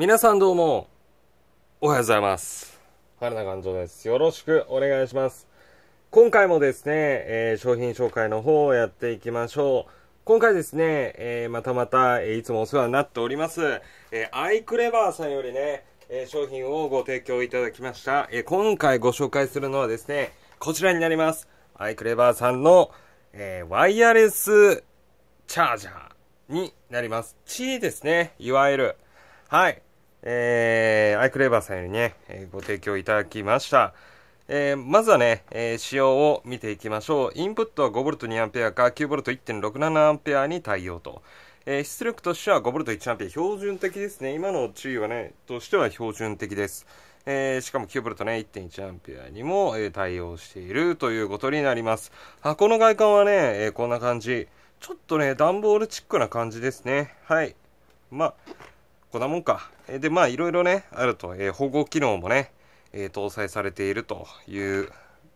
皆さんどうも、おはようございます。原田館長です。よろしくお願いします。今回もですね、えー、商品紹介の方をやっていきましょう。今回ですね、えー、またまた、えー、いつもお世話になっております、えー、アイクレバーさんよりね、え商品をご提供いただきました、え今回ご紹介するのはですね、こちらになります。アイクレバーさんの、えワイヤレスチャージャーになります。チーですね、いわゆる。はい。えー、アイクレーバーさんよりね、えー、ご提供いただきました。えー、まずはね、えー、仕様を見ていきましょう。インプットは 5V2A か 9V1.67A に対応と。えー、出力としては 5V1A、標準的ですね。今の注意はね、としては標準的です。えー、しかも 9V ね、1.1A にも、えー、対応しているということになります。箱の外観はね、えー、こんな感じ。ちょっとね、段ボールチックな感じですね。はい。まあ、こんなもんか。で、まあ、いろいろね、あると、えー、保護機能もね、えー、搭載されているという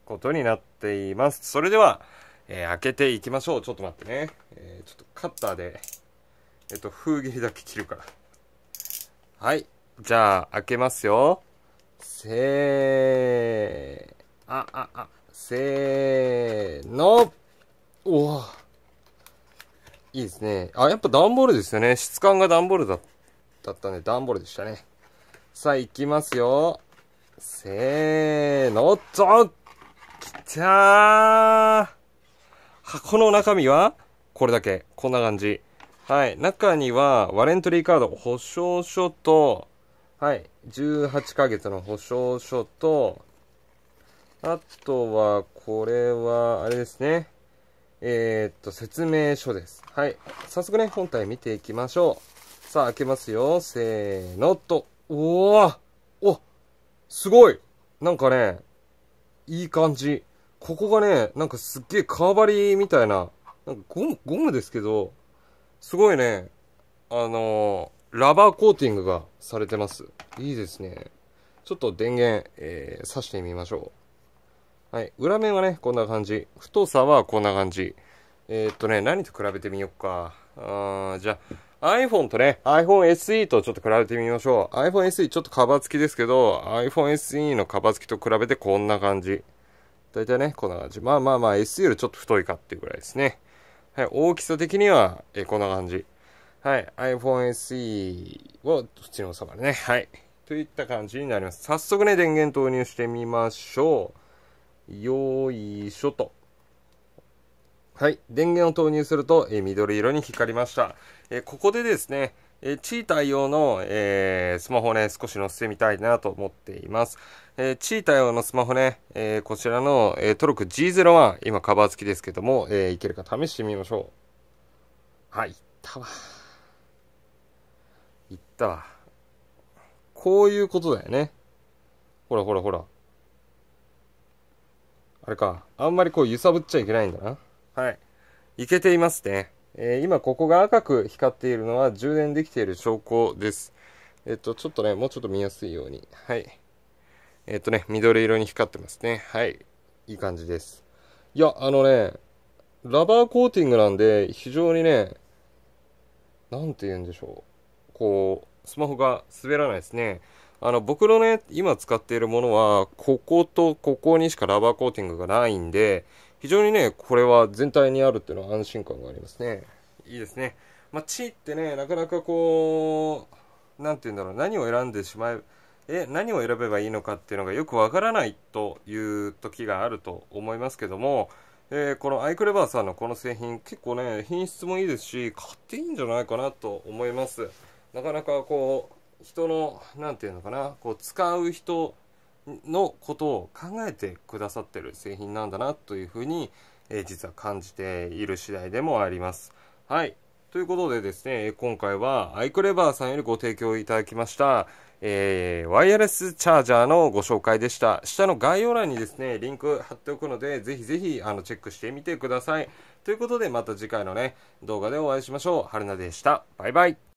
ことになっています。それでは、えー、開けていきましょう。ちょっと待ってね。えー、ちょっとカッターで、えっ、と、封切りだけ切るから。はい。じゃあ、開けますよ。せー、あ、あ、あ、せーの。おいいですね。あ、やっぱ段ボールですよね。質感が段ボールだった。だったね。ンボールでしたね。さあ、行きますよ。せーの、ドンきたー箱の中身は、これだけ。こんな感じ。はい。中には、ワレントリーカード、保証書と、はい。18ヶ月の保証書と、あとは、これは、あれですね。えー、っと、説明書です。はい。早速ね、本体見ていきましょう。さあ、開けますよ。せーのと。おわおすごいなんかね、いい感じ。ここがね、なんかすっげえー張りみたいな、なんかゴム、ゴムですけど、すごいね、あのー、ラバーコーティングがされてます。いいですね。ちょっと電源、えー、挿してみましょう。はい。裏面はね、こんな感じ。太さはこんな感じ。えー、っとね、何と比べてみようか。あーじゃあ、iPhone とね、iPhone SE とちょっと比べてみましょう。iPhone SE ちょっとカバー付きですけど、iPhone SE のカバー付きと比べてこんな感じ。大体ね、こんな感じ。まあまあまあ、SE よりちょっと太いかっていうぐらいですね。はい、大きさ的には、えこんな感じ。はい、iPhone SE をちのまでね、はい。といった感じになります。早速ね、電源投入してみましょう。よいしょと。はい。電源を投入すると、えー、緑色に光りました。えー、ここでですね、えー、チーター用の、えスマホね、少し載せてみたいなと思っています。えチーター用のスマホね、えこちらの、えトルク G01、今カバー付きですけども、えいけるか試してみましょう。はい、いったわ。いったわ。こういうことだよね。ほらほらほら。あれか、あんまりこう揺さぶっちゃいけないんだな。はい。いけていますね。えー、今ここが赤く光っているのは充電できている証拠です。えっと、ちょっとね、もうちょっと見やすいように。はい。えっとね、緑色に光ってますね。はい。いい感じです。いや、あのね、ラバーコーティングなんで、非常にね、なんて言うんでしょう。こう、スマホが滑らないですね。あの、僕のね、今使っているものは、こことここにしかラバーコーティングがないんで、非常にね、これは全体にあるっていうのは安心感がありますね。いいですね。まあ、地ってね、なかなかこう、なんて言うんだろう、何を選んでしまえ、え、何を選べばいいのかっていうのがよくわからないという時があると思いますけども、えー、このアイクレバーさんのこの製品、結構ね、品質もいいですし、買っていいんじゃないかなと思います。なかなかこう、人の、なんていうのかな、こう、使う人のことを考えてくださってる製品なんだなというふうに、えー、実は感じている次第でもあります。はい。ということでですね、今回はアイクレバーさんよりご提供いただきました、えー、ワイヤレスチャージャーのご紹介でした。下の概要欄にですね、リンク貼っておくので、ぜひぜひあのチェックしてみてください。ということで、また次回のね、動画でお会いしましょう。春菜でした。バイバイ。